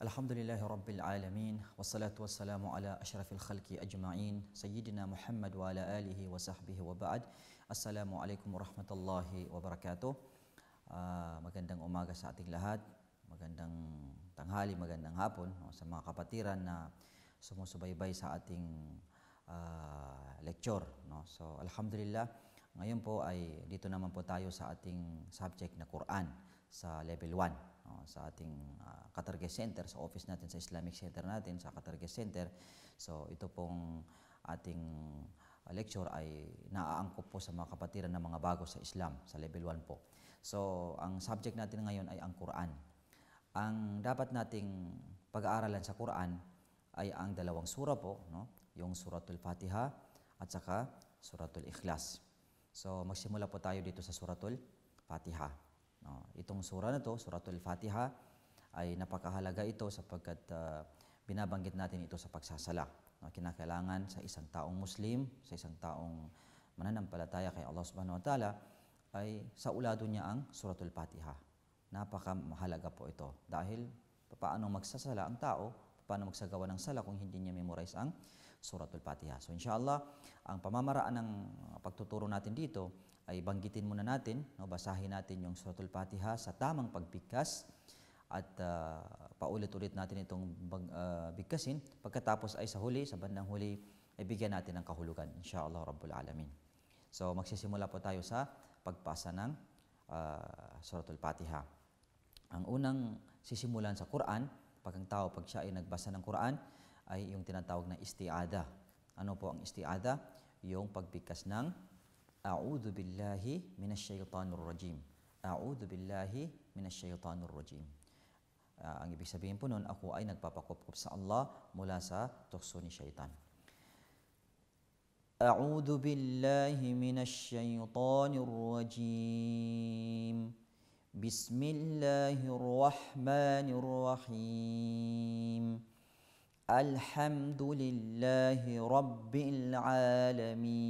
الحمد Rabbil Alamin Wassalatu wassalamu ala ashrafil أشرف ajma'in أجمعين Muhammad wa ala alihi wa sahbihi wa ba'd ورحمة الله وبركاته uh, Magandang umaga sa ating lahat Magandang tanghali, magandang hapon no, sa mga kapatiran na sumusubaybay sa ating uh, lecture. No? So, alhamdulillah, ngayon po ay dito naman po tayo sa ating subject na Quran sa level 1 uh, sa ating uh, ah, Katarge Center, sa office natin, sa Islamic Center natin, sa Katarge Center. So ito pong ating ah, lecture ay naaangkop po sa mga kapatiran ng mga bago sa Islam, sa level 1 po. So ang subject natin ngayon ay ang Quran. Ang dapat nating pag-aaralan sa Quran ay ang dalawang sura po, no? yung Suratul Fatiha at saka Suratul Ikhlas. So magsimula po tayo dito sa Suratul Fatiha. No, itong sura na to, Suratul Fatiha, ay napakahalaga ito sapagkat uh, binabanggit natin ito sa pagsasala. No, kinakailangan sa isang taong Muslim, sa isang taong mananampalataya kay Allah Subhanahu wa Ta'ala, ay sa ulado niya ang Suratul Fatiha. Napakamahalaga po ito dahil paano magsasala ang tao, paano magsagawa ng sala kung hindi niya memorize ang Suratul Fatiha. So inshallah, ang pamamaraan ng ah, pagtuturo natin dito ay banggitin muna natin, no, basahin natin yung Suratul Fatiha sa tamang pagbigkas at uh, paulit-ulit natin itong bag, uh, bigkasin. Pagkatapos ay sa huli, sa bandang huli, ay bigyan natin ng kahulugan, insyaAllah Rabbul Alamin. So magsisimula po tayo sa pagpasa ng uh, Suratul Fatiha. Ang unang sisimulan sa Quran, pag ang tao, pag siya ay nagbasa ng Quran, ay yung tinatawag na istiada. Ano po ang istiada? Yung pagbigkas ng أعوذ بالله من الشيطان الرجيم أعوذ بالله من الشيطan الرجيم uh, Ang ibig sabihin po noon, ako ay nagpapakupkup sa Allah mula sa tukso ni shaitan. أعوذ بالله من الشيطان الرجيم بسم الله الرحمن الرحيم الحمد لله رب العالمين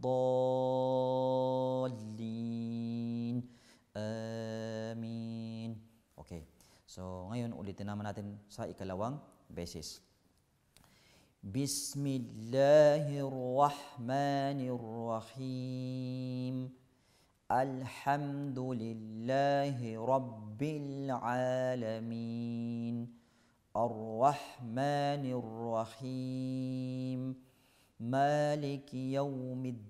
الضالين آمين okay so ngayon ulitin naman natin sa ikalawang beses الحمد لله رب العالمين الرحمن الرحيم مالك يوم الدين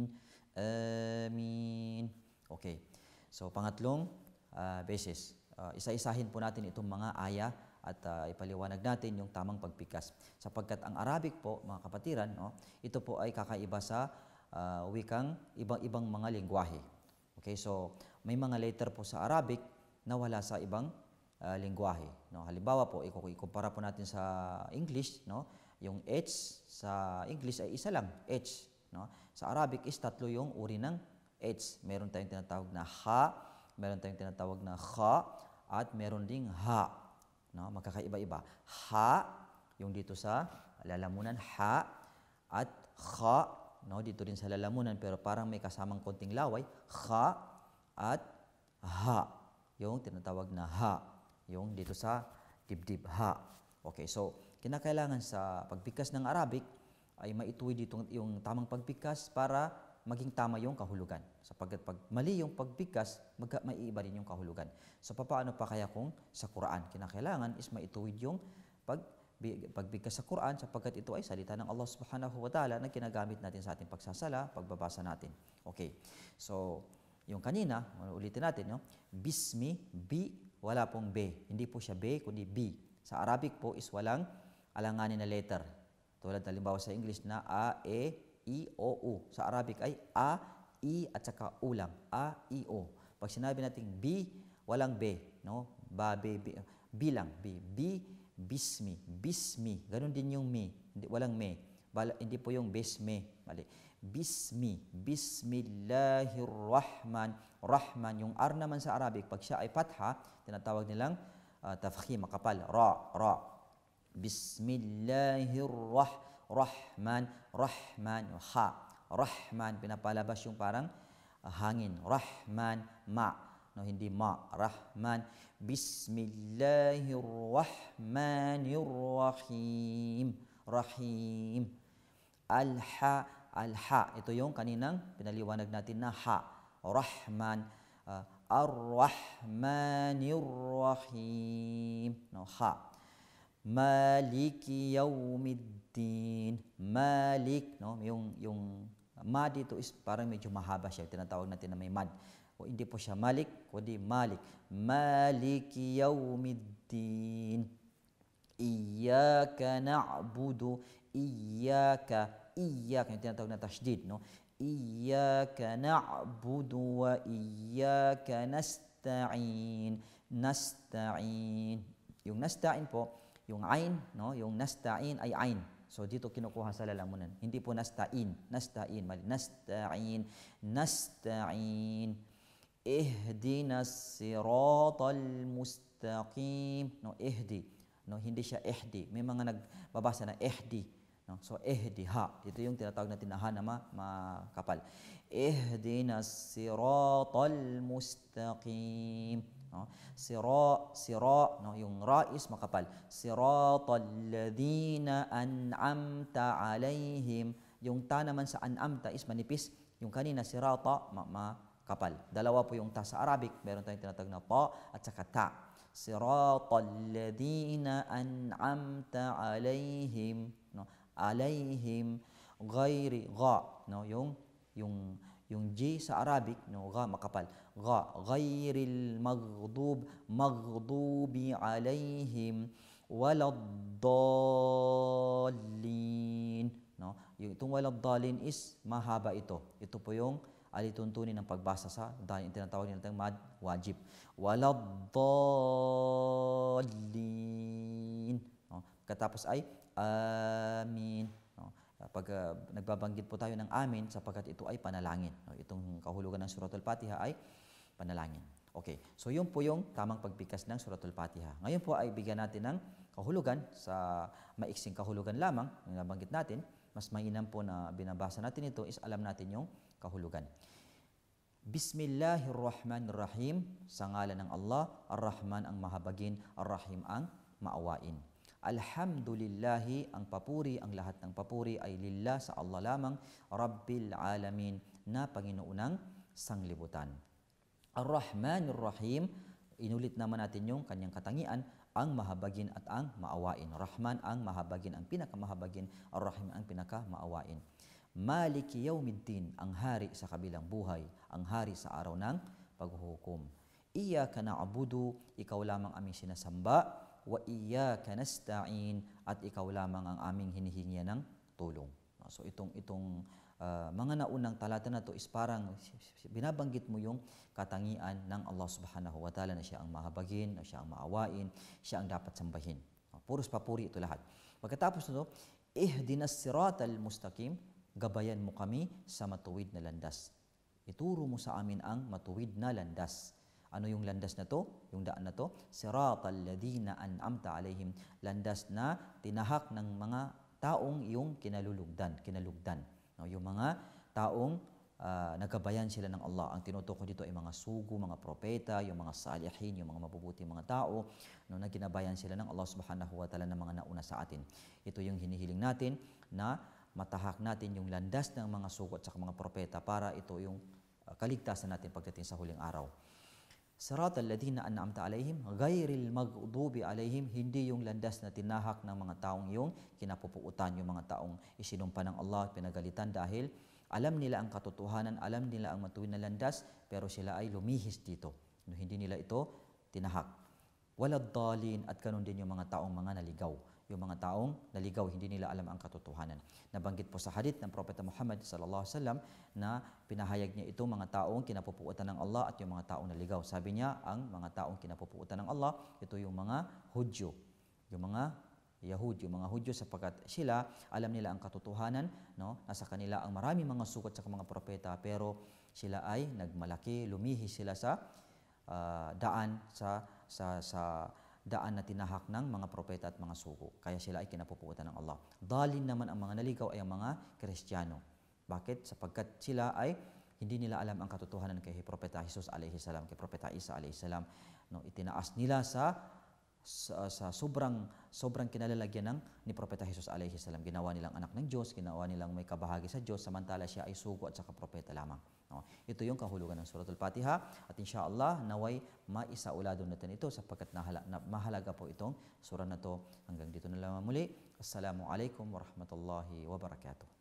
So pangatlong uh, ah, basis, uh, ah, isa-isahin po natin itong mga aya at uh, ipaliwanag natin yung tamang pagpikas. Sapagkat ang Arabic po, mga kapatiran, no, ito po ay kakaiba sa uh, wikang ibang-ibang mga lingwahe. Okay, so may mga letter po sa Arabic na wala sa ibang uh, lingwahe. No, halimbawa po, ikukumpara po natin sa English, no, yung H sa English ay isa lang, H. No? Sa Arabic is tatlo yung uri ng H. Meron tayong tinatawag na ha, meron tayong tinatawag na kha, at meron ding ha. No? Magkakaiba-iba. Ha, yung dito sa lalamunan, ha, at kha, no? dito rin sa lalamunan, pero parang may kasamang konting laway, kha, at ha. Yung tinatawag na ha. Yung dito sa dibdib, ha. Okay, so kinakailangan sa pagbigkas ng Arabic ay maituwi dito yung tamang pagbigkas para maging tama yung kahulugan. Sapagkat pag mali yung pagbigkas, mag- maiiba rin yung kahulugan. So paano pa kaya kung sa Quran? Kinakailangan is maituwid yung pag pagbigkas sa Quran sapagkat ito ay salita ng Allah Subhanahu wa Ta'ala na ginagamit natin sa ating pagsasala, pagbabasa natin. Okay. So, yung kanina, ulitin natin, no? Bismi, bi, wala pong be. Hindi po siya be, kundi bi. Sa Arabic po is walang alanganin na letter. Tulad halimbawa sa English na a, e, E, o, u. Sa Arabic ay a, E at saka u lang. A, E, o. Pag sinabi natin b, walang b, no? Ba, b, b, b lang, b. B, bismi, bismi. Ganun din yung me, hindi, walang me. Bala, hindi po yung bismi, mali. Bismi, Bismillahirrahman, Rahman. Yung R naman sa Arabic, pag siya ay patha, tinatawag nilang uh, tafkhim, makapal, ra, ra. Bismillahirrahman. Rahman, Rahman, Ha. Rahman, pinapala ba siyong parang hangin. Rahman, Ma. No, hindi Ma. Rahman. Bismillahirrahmanirrahim. Rahim. Alha, Alha. Ito yung kaninang pinaliwanag natin na Ha. Rahman, uh, Ar-Rahmanir-Rahim. No, ha. Maliki yawmid din, Malik, no? Yung yung ma dito is parang medyo mahaba siya. Tinatawag natin na may mad. O hindi po siya Malik, kundi Malik. Malik yawmiddin. Iyaka na'budu, iyaka, iyaka. Yung tinatawag na tashdid, no? Iyaka na'budu wa iyaka nasta'in. Nasta'in. Yung nasta'in po, yung ain, no? Yung nasta'in ay ain. So dito kinukuha sa lalamunan. Hindi po nasta'in, nasta'in, mali. Nasta'in, nasta'in. Ihdina siratal mustaqim. No, ihdi. No, hindi siya ihdi. May mga nagbabasa na ihdi. No, so ehdi ha. Ito yung tinatawag natin na ha na ma, makapal. Ihdina siratal mustaqim. No? Sira, sira, no? yung ra is makapal. Siratal ladhina an'amta alayhim. Yung ta naman sa an'amta is manipis. Yung kanina sirata, ma makapal. Dalawa po yung ta sa Arabic. Meron tayong tinatag na ta at saka ta. Siratal ladhina an'amta alayhim. No? Alayhim. ghairi gha. No? Yung, yung, yung G sa Arabic, no? ga, makapal. غير المغضوب مغضوب عليهم ولا الضالين no yung itong wala dalin is mahaba ito ito po yung alituntunin ng pagbasa sa dahil yung tinatawag nila ng mad wajib wala dalin no? katapos ay amin Kapag uh, nagbabanggit po tayo ng amin sapagkat ito ay panalangin. No? Itong kahulugan ng Suratul Fatiha ay panalangin. Okay, so yun po yung tamang pagpikas ng Suratul Fatiha. Ngayon po ay bigyan natin ng kahulugan sa maiksing kahulugan lamang yung nabanggit natin. Mas mainam po na binabasa natin ito is alam natin yung kahulugan. Bismillahirrahmanirrahim. Sa ngalan ng Allah, Ar-Rahman ang mahabagin, Ar-Rahim ang maawain. Alhamdulillahi, ang papuri, ang lahat ng papuri ay lillah sa Allah lamang, Rabbil Alamin, na Panginoonang Sanglibutan. Ar-Rahmanir Rahim, inulit naman natin yung kanyang katangian, ang mahabagin at ang maawain. Rahman ang mahabagin, ang pinakamahabagin, Ar-Rahim ang pinakamaawain. Maliki yawmiddin, ang hari sa kabilang buhay, ang hari sa araw ng paghuhukom. Iya ka na abudu, ikaw lamang aming sinasamba, wa iyyaka nasta'in at ikaw lamang ang aming hinihingya ng tulong. So itong itong uh, mga naunang talata na to is parang binabanggit mo yung katangian ng Allah Subhanahu wa Ta'ala na siya ang mahabagin, na siya ang maawain, siya ang dapat sambahin. Puros papuri ito lahat. Pagkatapos nito, ihdinas siratal mustaqim, gabayan mo kami sa matuwid na landas. Ituro mo sa amin ang matuwid na landas. Ano yung landas na to? Yung daan na to? Siratal ladina an'amta alayhim. Landas na tinahak ng mga taong iyong kinalulugdan, kinalugdan. No, yung mga taong uh, nagkabayan sila ng Allah. Ang tinutukoy dito ay mga sugo, mga propeta, yung mga salihin, yung mga mabubuting mga tao no, na ginabayan sila ng Allah subhanahu wa ta'ala ng mga nauna sa atin. Ito yung hinihiling natin na matahak natin yung landas ng mga sugo at mga propeta para ito yung ah, kaligtasan natin pagdating sa huling araw. Sirat alladhina an'amta alayhim, ghayril maghdubi alayhim, hindi yung landas na tinahak ng mga taong yung kinapupuutan, yung mga taong isinumpa ng Allah, at pinagalitan dahil alam nila ang katotohanan, alam nila ang matuwid na landas, pero sila ay lumihis dito. No, hindi nila ito tinahak. Walad dalin at kanun din yung mga taong mga naligaw yung mga taong naligaw, hindi nila alam ang katotohanan. Nabanggit po sa hadith ng Propeta Muhammad sallallahu alaihi wasallam na pinahayag niya itong mga taong kinapupuutan ng Allah at yung mga taong naligaw. Sabi niya, ang mga taong kinapupuutan ng Allah, ito yung mga Hudyo, yung mga Yahud, yung mga Hudyo sapagkat sila alam nila ang katotohanan, no? Nasa kanila ang marami mga sukat sa mga propeta pero sila ay nagmalaki, lumihi sila sa uh, daan sa sa sa daan na tinahak ng mga propeta at mga suko. Kaya sila ay kinapupuutan ng Allah. Dalin naman ang mga naligaw ay ang mga Kristiyano. Bakit? Sapagkat sila ay hindi nila alam ang katotohanan kay Propeta Jesus alayhi salam, kay Propeta Isa alayhi salam. No, itinaas nila sa sa, sa sobrang sobrang kinalalagyan ng ni Propeta Jesus alayhi salam. Ginawa nilang anak ng Diyos, ginawa nilang may kabahagi sa Diyos, samantala siya ay sugo at saka propeta lamang. No? Ito yung kahulugan ng Suratul Fatiha at insyaAllah naway maisauladon natin ito sapagkat nahala, na, mahalaga po itong sura na to. Hanggang dito na lang muli. Assalamualaikum warahmatullahi wabarakatuh.